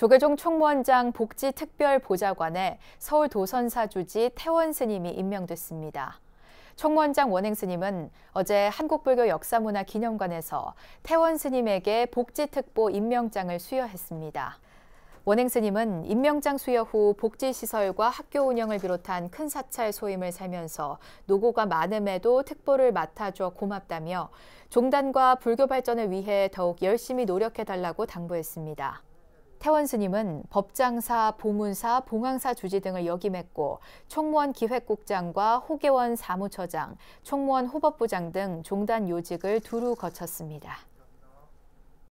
조계종 총무원장 복지특별보좌관에 서울 도선사주지 태원 스님이 임명됐습니다. 총무원장 원행 스님은 어제 한국불교 역사문화 기념관에서 태원 스님에게 복지특보 임명장을 수여했습니다. 원행 스님은 임명장 수여 후 복지시설과 학교 운영을 비롯한 큰 사찰 소임을 살면서 노고가 많음에도 특보를 맡아줘 고맙다며 종단과 불교 발전을 위해 더욱 열심히 노력해달라고 당부했습니다. 태원 스님은 법장사, 보문사, 봉황사 주지 등을 역임했고 총무원 기획국장과 호계원 사무처장, 총무원 후법부장등 종단 요직을 두루 거쳤습니다.